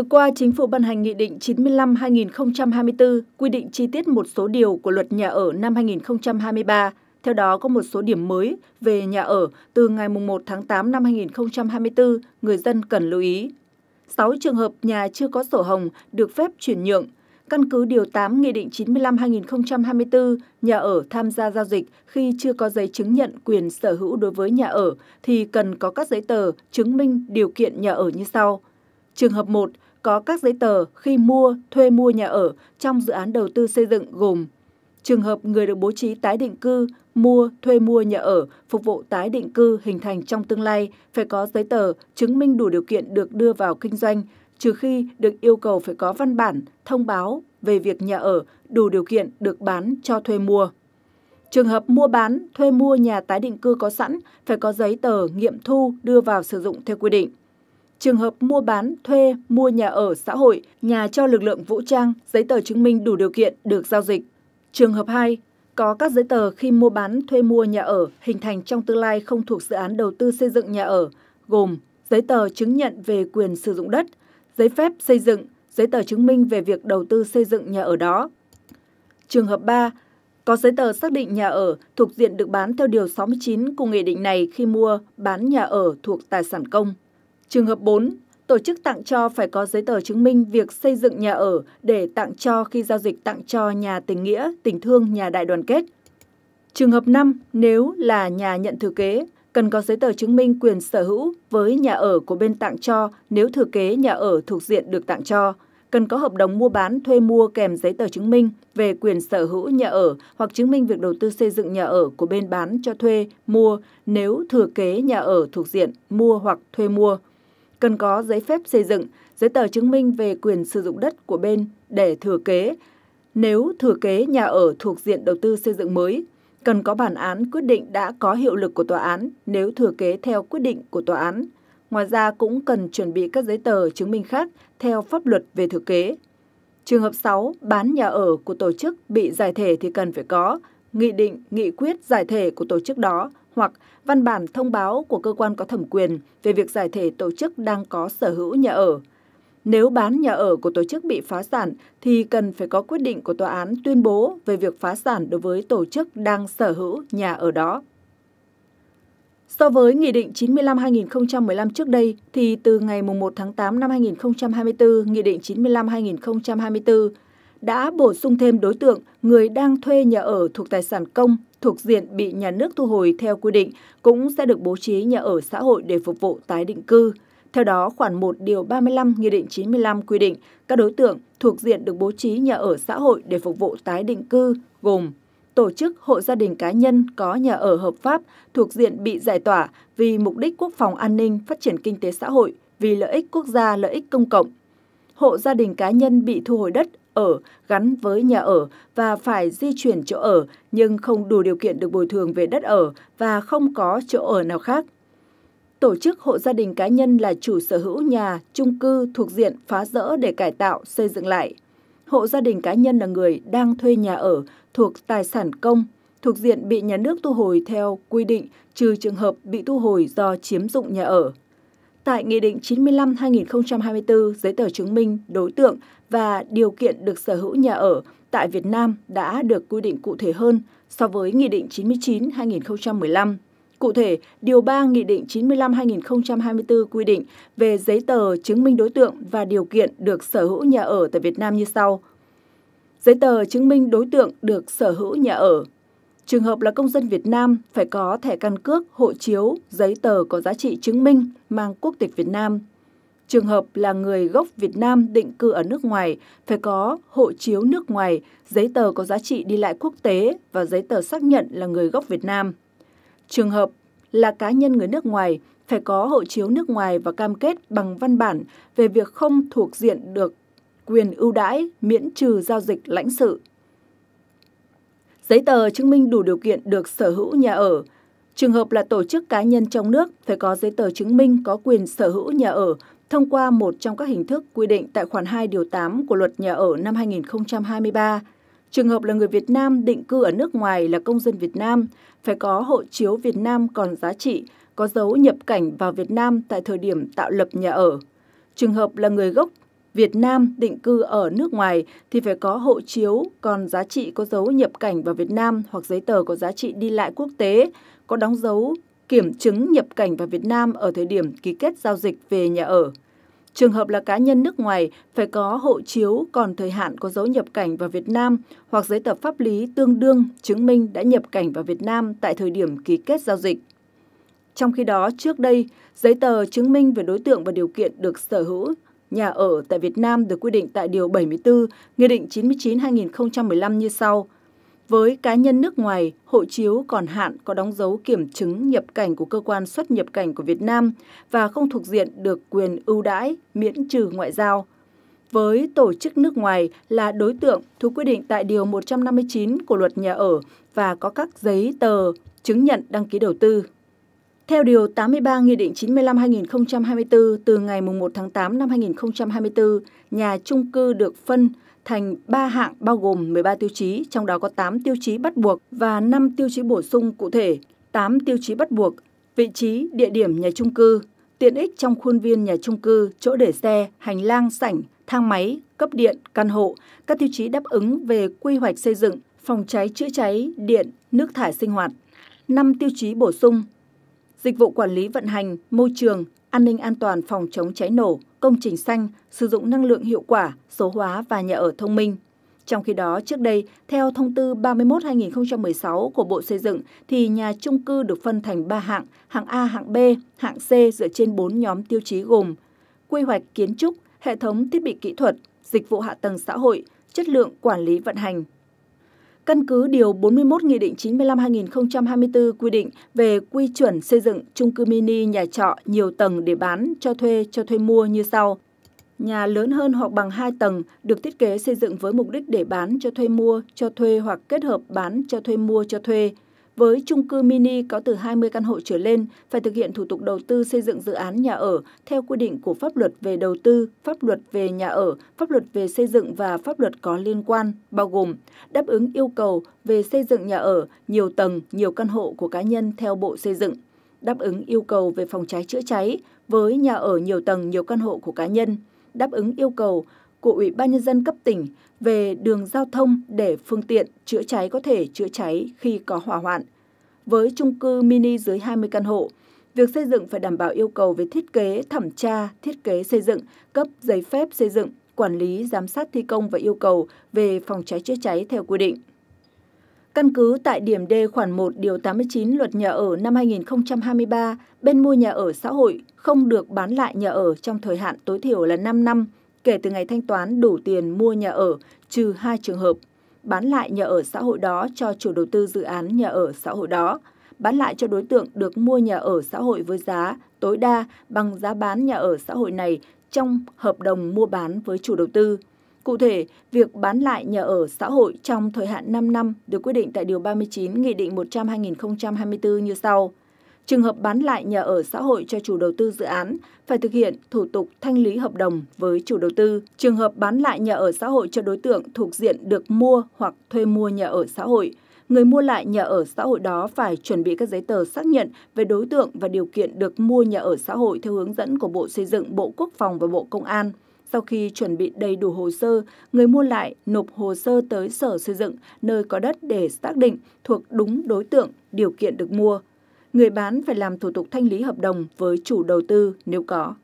Vừa qua, Chính phủ ban hành Nghị định 95-2024 quy định chi tiết một số điều của luật nhà ở năm 2023. Theo đó, có một số điểm mới về nhà ở từ ngày 1 tháng 8 năm 2024, người dân cần lưu ý. 6 trường hợp nhà chưa có sổ hồng được phép chuyển nhượng. Căn cứ Điều 8 Nghị định 95-2024, nhà ở tham gia giao dịch khi chưa có giấy chứng nhận quyền sở hữu đối với nhà ở thì cần có các giấy tờ chứng minh điều kiện nhà ở như sau. Trường hợp 1, có các giấy tờ khi mua, thuê mua nhà ở trong dự án đầu tư xây dựng gồm trường hợp người được bố trí tái định cư, mua, thuê mua nhà ở phục vụ tái định cư hình thành trong tương lai phải có giấy tờ chứng minh đủ điều kiện được đưa vào kinh doanh, trừ khi được yêu cầu phải có văn bản thông báo về việc nhà ở đủ điều kiện được bán cho thuê mua. Trường hợp mua bán, thuê mua nhà tái định cư có sẵn phải có giấy tờ nghiệm thu đưa vào sử dụng theo quy định trường hợp mua bán, thuê, mua nhà ở xã hội, nhà cho lực lượng vũ trang, giấy tờ chứng minh đủ điều kiện được giao dịch. Trường hợp 2, có các giấy tờ khi mua bán, thuê mua nhà ở hình thành trong tương lai không thuộc dự án đầu tư xây dựng nhà ở, gồm giấy tờ chứng nhận về quyền sử dụng đất, giấy phép xây dựng, giấy tờ chứng minh về việc đầu tư xây dựng nhà ở đó. Trường hợp 3, có giấy tờ xác định nhà ở thuộc diện được bán theo Điều 69 của Nghị định này khi mua, bán nhà ở thuộc tài sản công. Trường hợp 4, tổ chức tặng cho phải có giấy tờ chứng minh việc xây dựng nhà ở để tặng cho khi giao dịch tặng cho nhà tình nghĩa, tình thương, nhà đại đoàn kết. Trường hợp 5, nếu là nhà nhận thừa kế, cần có giấy tờ chứng minh quyền sở hữu với nhà ở của bên tặng cho nếu thừa kế nhà ở thuộc diện được tặng cho, cần có hợp đồng mua bán thuê mua kèm giấy tờ chứng minh về quyền sở hữu nhà ở hoặc chứng minh việc đầu tư xây dựng nhà ở của bên bán cho thuê mua nếu thừa kế nhà ở thuộc diện mua hoặc thuê mua cần có giấy phép xây dựng, giấy tờ chứng minh về quyền sử dụng đất của bên để thừa kế. Nếu thừa kế nhà ở thuộc diện đầu tư xây dựng mới, cần có bản án quyết định đã có hiệu lực của tòa án nếu thừa kế theo quyết định của tòa án. Ngoài ra cũng cần chuẩn bị các giấy tờ chứng minh khác theo pháp luật về thừa kế. Trường hợp 6, bán nhà ở của tổ chức bị giải thể thì cần phải có nghị định, nghị quyết giải thể của tổ chức đó hoặc văn bản thông báo của cơ quan có thẩm quyền về việc giải thể tổ chức đang có sở hữu nhà ở. Nếu bán nhà ở của tổ chức bị phá sản thì cần phải có quyết định của tòa án tuyên bố về việc phá sản đối với tổ chức đang sở hữu nhà ở đó. So với Nghị định 95-2015 trước đây, thì từ ngày 1 tháng 8 năm 2024, Nghị định 95-2024 đã bổ sung thêm đối tượng người đang thuê nhà ở thuộc tài sản công, thuộc diện bị nhà nước thu hồi theo quy định cũng sẽ được bố trí nhà ở xã hội để phục vụ tái định cư. Theo đó, khoản 1 điều 35 Nghị định 95 quy định các đối tượng thuộc diện được bố trí nhà ở xã hội để phục vụ tái định cư gồm tổ chức hộ gia đình cá nhân có nhà ở hợp pháp thuộc diện bị giải tỏa vì mục đích quốc phòng an ninh, phát triển kinh tế xã hội, vì lợi ích quốc gia, lợi ích công cộng. Hộ gia đình cá nhân bị thu hồi đất ở gắn với nhà ở và phải di chuyển chỗ ở nhưng không đủ điều kiện được bồi thường về đất ở và không có chỗ ở nào khác. Tổ chức hộ gia đình cá nhân là chủ sở hữu nhà, chung cư thuộc diện phá rỡ để cải tạo, xây dựng lại. Hộ gia đình cá nhân là người đang thuê nhà ở thuộc tài sản công, thuộc diện bị nhà nước thu hồi theo quy định trừ trường hợp bị thu hồi do chiếm dụng nhà ở. Tại Nghị định 95-2024, giấy tờ chứng minh đối tượng và điều kiện được sở hữu nhà ở tại Việt Nam đã được quy định cụ thể hơn so với Nghị định 99-2015. Cụ thể, Điều 3 Nghị định 95-2024 quy định về giấy tờ chứng minh đối tượng và điều kiện được sở hữu nhà ở tại Việt Nam như sau. Giấy tờ chứng minh đối tượng được sở hữu nhà ở Trường hợp là công dân Việt Nam phải có thẻ căn cước, hộ chiếu, giấy tờ có giá trị chứng minh mang quốc tịch Việt Nam – Trường hợp là người gốc Việt Nam định cư ở nước ngoài phải có hộ chiếu nước ngoài, giấy tờ có giá trị đi lại quốc tế và giấy tờ xác nhận là người gốc Việt Nam. Trường hợp là cá nhân người nước ngoài phải có hộ chiếu nước ngoài và cam kết bằng văn bản về việc không thuộc diện được quyền ưu đãi miễn trừ giao dịch lãnh sự. Giấy tờ chứng minh đủ điều kiện được sở hữu nhà ở. Trường hợp là tổ chức cá nhân trong nước phải có giấy tờ chứng minh có quyền sở hữu nhà ở thông qua một trong các hình thức quy định tại khoản 2 điều 8 của luật nhà ở năm 2023. Trường hợp là người Việt Nam định cư ở nước ngoài là công dân Việt Nam, phải có hộ chiếu Việt Nam còn giá trị, có dấu nhập cảnh vào Việt Nam tại thời điểm tạo lập nhà ở. Trường hợp là người gốc Việt Nam định cư ở nước ngoài thì phải có hộ chiếu còn giá trị có dấu nhập cảnh vào Việt Nam hoặc giấy tờ có giá trị đi lại quốc tế, có đóng dấu kiểm chứng nhập cảnh vào Việt Nam ở thời điểm ký kết giao dịch về nhà ở. Trường hợp là cá nhân nước ngoài phải có hộ chiếu còn thời hạn có dấu nhập cảnh vào Việt Nam hoặc giấy tờ pháp lý tương đương chứng minh đã nhập cảnh vào Việt Nam tại thời điểm ký kết giao dịch. Trong khi đó, trước đây, giấy tờ chứng minh về đối tượng và điều kiện được sở hữu nhà ở tại Việt Nam được quy định tại Điều 74, Nghị định 99-2015 như sau – với cá nhân nước ngoài, hộ chiếu còn hạn có đóng dấu kiểm chứng nhập cảnh của cơ quan xuất nhập cảnh của Việt Nam và không thuộc diện được quyền ưu đãi, miễn trừ ngoại giao. Với tổ chức nước ngoài là đối tượng thuộc quy định tại Điều 159 của luật nhà ở và có các giấy tờ, chứng nhận đăng ký đầu tư. Theo Điều 83 Nghị định 95-2024, từ ngày 1 tháng 8 năm 2024, nhà trung cư được phân thành 3 hạng bao gồm 13 tiêu chí, trong đó có 8 tiêu chí bắt buộc và 5 tiêu chí bổ sung cụ thể, 8 tiêu chí bắt buộc, vị trí, địa điểm nhà trung cư, tiện ích trong khuôn viên nhà trung cư, chỗ để xe, hành lang, sảnh, thang máy, cấp điện, căn hộ, các tiêu chí đáp ứng về quy hoạch xây dựng, phòng cháy chữa cháy, điện, nước thải sinh hoạt. 5 tiêu chí bổ sung dịch vụ quản lý vận hành, môi trường, an ninh an toàn phòng chống cháy nổ, công trình xanh, sử dụng năng lượng hiệu quả, số hóa và nhà ở thông minh. Trong khi đó, trước đây, theo thông tư 31-2016 của Bộ Xây dựng, thì nhà trung cư được phân thành 3 hạng, hạng A, hạng B, hạng C dựa trên 4 nhóm tiêu chí gồm quy hoạch kiến trúc, hệ thống thiết bị kỹ thuật, dịch vụ hạ tầng xã hội, chất lượng quản lý vận hành, Căn cứ Điều 41 Nghị định 95-2024 quy định về quy chuẩn xây dựng chung cư mini nhà trọ nhiều tầng để bán, cho thuê, cho thuê mua như sau. Nhà lớn hơn hoặc bằng 2 tầng được thiết kế xây dựng với mục đích để bán, cho thuê mua, cho thuê hoặc kết hợp bán, cho thuê mua, cho thuê. Với chung cư mini có từ 20 căn hộ trở lên, phải thực hiện thủ tục đầu tư xây dựng dự án nhà ở theo quy định của pháp luật về đầu tư, pháp luật về nhà ở, pháp luật về xây dựng và pháp luật có liên quan, bao gồm đáp ứng yêu cầu về xây dựng nhà ở nhiều tầng, nhiều căn hộ của cá nhân theo Bộ Xây dựng, đáp ứng yêu cầu về phòng cháy chữa cháy với nhà ở nhiều tầng, nhiều căn hộ của cá nhân, đáp ứng yêu cầu của Ủy ban Nhân dân cấp tỉnh về đường giao thông để phương tiện chữa cháy có thể chữa cháy khi có hỏa hoạn. Với chung cư mini dưới 20 căn hộ, việc xây dựng phải đảm bảo yêu cầu về thiết kế, thẩm tra, thiết kế xây dựng, cấp giấy phép xây dựng, quản lý, giám sát thi công và yêu cầu về phòng cháy chữa cháy theo quy định. Căn cứ tại điểm D khoản 1 điều 89 Luật nhà ở năm 2023, bên mua nhà ở xã hội không được bán lại nhà ở trong thời hạn tối thiểu là 5 năm kể từ ngày thanh toán đủ tiền mua nhà ở, trừ hai trường hợp, bán lại nhà ở xã hội đó cho chủ đầu tư dự án nhà ở xã hội đó, bán lại cho đối tượng được mua nhà ở xã hội với giá tối đa bằng giá bán nhà ở xã hội này trong hợp đồng mua bán với chủ đầu tư. Cụ thể, việc bán lại nhà ở xã hội trong thời hạn 5 năm được quy định tại Điều 39 Nghị định 100-2024 như sau. Trường hợp bán lại nhà ở xã hội cho chủ đầu tư dự án phải thực hiện thủ tục thanh lý hợp đồng với chủ đầu tư. Trường hợp bán lại nhà ở xã hội cho đối tượng thuộc diện được mua hoặc thuê mua nhà ở xã hội, người mua lại nhà ở xã hội đó phải chuẩn bị các giấy tờ xác nhận về đối tượng và điều kiện được mua nhà ở xã hội theo hướng dẫn của Bộ Xây dựng, Bộ Quốc phòng và Bộ Công an. Sau khi chuẩn bị đầy đủ hồ sơ, người mua lại nộp hồ sơ tới Sở Xây dựng, nơi có đất để xác định thuộc đúng đối tượng, điều kiện được mua người bán phải làm thủ tục thanh lý hợp đồng với chủ đầu tư nếu có.